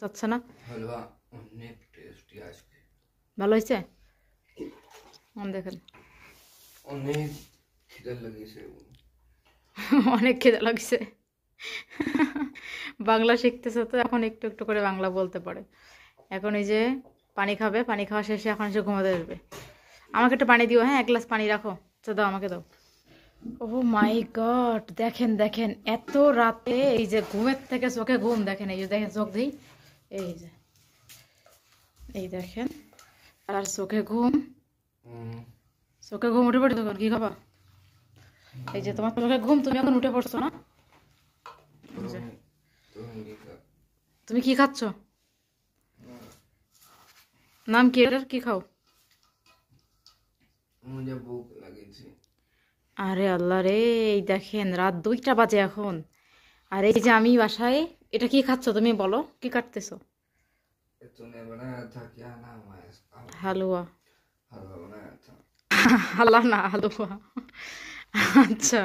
যাচ্ছে না ভালো হয়েছে দেখেন অনেক খিদে লাগিয়েছে বাংলা শিখতেছে তো এখন একটু একটু করে বাংলা বলতে পারে এখন এই যে পানি খাবে পানি খাওয়া শেষে এখন এসে ঘুমাতে আসবে আমাকে একটু পানি দিও হ্যাঁ এক গ্লাস পানি রাখো তো আচ্ছা, দাও আমাকে দাও ও মাই গড দেখেন দেখেন এত রাতে এই যে ঘুমের থেকে চোখে ঘুম দেখেন এই যে দেখেন চোখ দিই এই যে এই দেখেন আর চোখে ঘুম চোখে ঘুম উঠে পড়ে তখন কি খাবা এই যে তোমার চোখে ঘুম তুমি এখন উঠে পড়ছো না তুমি কি খাচ্ছ নাম কি এটার কি খাও আরে আল্লাহ রে এই দেখেন রাত দুইটা বাজে এখন আর এই যে আমি বাসায় এটা কি খাচ্ছ তুমি বলো কি কাটতেছ আচ্ছা। হালুয়া না হালুয়া আচ্ছা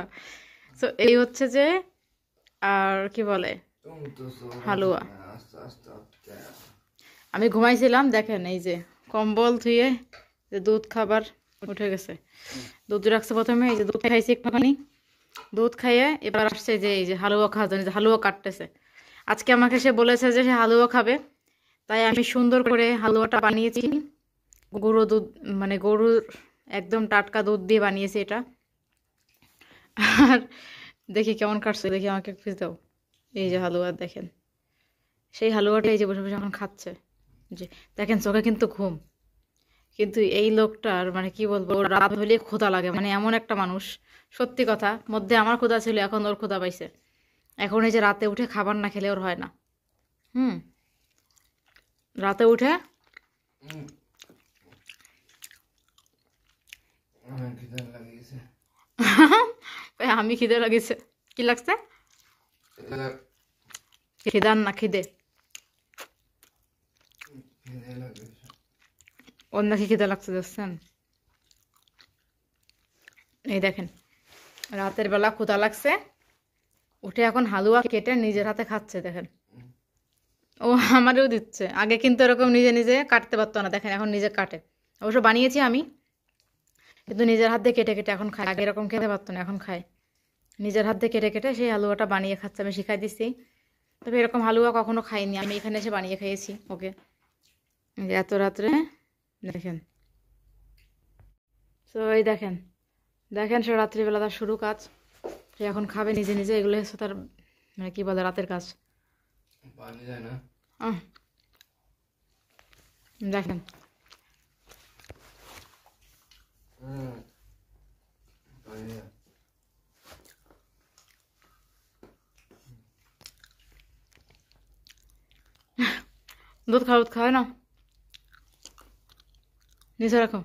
তো এই হচ্ছে যে আর কি বলে হালুয়া আমি ঘুমাইছিলাম দেখেন এই যে কম্বল ধুয়ে যে দুধ খাবার উঠে গেছে দুধ রাখছে প্রথমে এই যে দুধ খাইছি একটুখানি দুধ খাইয়ে এবার আসছে যে এই যে হালুয়া খাওয়া যে হালুয়া কাটতেছে আজকে আমাকে সে বলেছে যে সে হালুয়া খাবে তাই আমি সুন্দর করে হালুয়াটা বানিয়েছি গরু দুধ মানে গরুর একদম টাটকা দুধ দিয়ে বানিয়েছি এটা আর দেখি কেমন কাটছে দেখি আমাকে একটু দাও এই যে হালুয়া দেখেন সেই হালুয়াটা এই যে বসে বসে এখন খাচ্ছে যে দেখেন চোখে কিন্তু ঘুম কিন্তু এই লোকটার মানে কি বলবো রাত হলে ক্ষুধা লাগে মানে এমন একটা মানুষ সত্যি কথা মধ্যে আমার ক্ষুধা ছিল এখন ওর ক্ষুধা পাইছে এখন এই যে রাতে উঠে খাবার না খেলে ওর হয় না হুম রাতে উঠে আমি খিদে লাগিয়েছে কি লাগছে খিদার না খিদে ওর নাকি খিদে লাগছে দেখছেন এই দেখেন রাতের বেলা ক্ষুদা লাগছে উঠে এখন হালুয়া কেটে নিজের হাতে খাচ্ছে দেখেন ও আমারও দিচ্ছে আগে কিন্তু এরকম নিজে নিজে কাটতে পারতো না দেখেন এখন নিজে কাটে অবশ্য বানিয়েছি আমি কিন্তু নিজের হাত দিয়ে কেটে কেটে এখন খায় আগে এরকম খেতে পারতো না এখন খায় নিজের হাত দিয়ে কেটে কেটে সেই হালুয়াটা বানিয়ে খাচ্ছে আমি শিখাই দিচ্ছি তবে এরকম হালুয়া কখনো খাইনি আমি এখানে এসে বানিয়ে খেয়েছি ওকে এত রাত্রে দেখেন তো এই দেখেন দেখেন সে রাত্রিবেলা তার শুরু কাজ সে এখন খাবে নিজে নিজে এগুলো হচ্ছে তার মানে কী বলে রাতের কাজ পানি দেখেন হ্যাঁ। দুধ খাওয়া দুধ খাওয়ায় না নিজে রাখো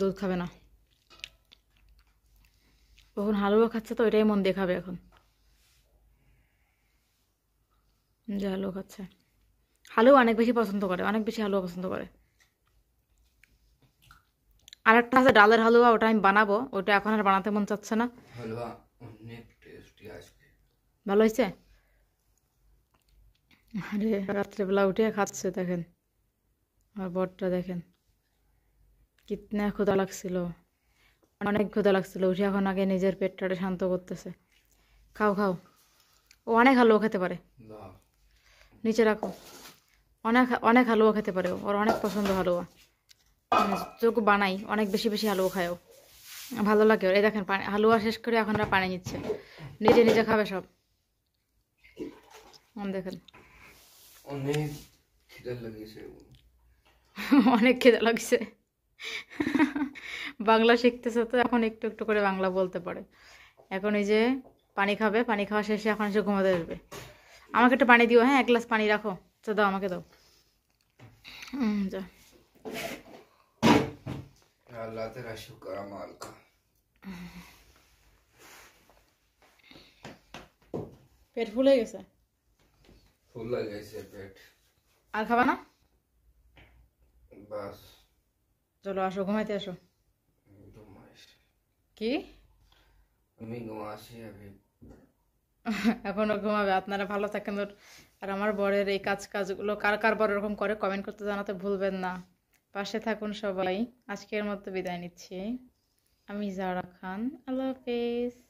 দুধ খাবে না তখন হালুয়া খাচ্ছে তো ওইটাই মন দেখাবে এখন যে হালুয়া খাচ্ছে হালুয়া অনেক বেশি পছন্দ করে অনেক বেশি হালুয়া পছন্দ করে আর একটা আছে ডালের হালুয়া ওটা আমি বানাবো ওটা এখন আর বানাতে মন চাচ্ছে না ভালো হয়েছে আরে রাত্রেবেলা উঠে খাচ্ছে দেখেন আর বরটা দেখেন কিতনা খোদা লাগছিল অনেক ক্ষুধা লাগছিল উঠে এখন আগে নিজের পেটটা শান্ত করতেছে খাও খাও ও অনেক হালুয়া খেতে পারে নিচে রাখো অনেক অনেক হালুয়া খেতে পারে ওর অনেক পছন্দ হালুয়া চোখ মানে বানাই অনেক বেশি বেশি হালুয়া ও ভালো লাগে ওর এই দেখেন পানি হালুয়া শেষ করে এখন পানি নিচ্ছে নিজে নিজে খাবে সব দেখেন অনেক খেতে লাগছে বাংলা শিখতেছে তো এখন একটু একটু করে বাংলা বলতে পারে এখন এই যে পানি খাবে পানি খাওয়া শেষে এখন এসে ঘুমাতে আসবে আমাকে একটু পানি দিও হ্যাঁ এক গ্লাস পানি রাখো তো দাও আমাকে দাও পেট ফুলে গেছে ফুলে গেছে পেট আর খাবা না বাস চলো আসো ঘুমাইতে আসো কি এখনো ঘুমাবে আপনারা ভালো থাকেন আর আমার বরের এই কাজ কাজগুলো কার কার বড় এরকম করে কমেন্ট করতে জানাতে ভুলবেন না পাশে থাকুন সবাই আজকের মতো বিদায় নিচ্ছি আমি জারা খান আল্লাহ হাফেজ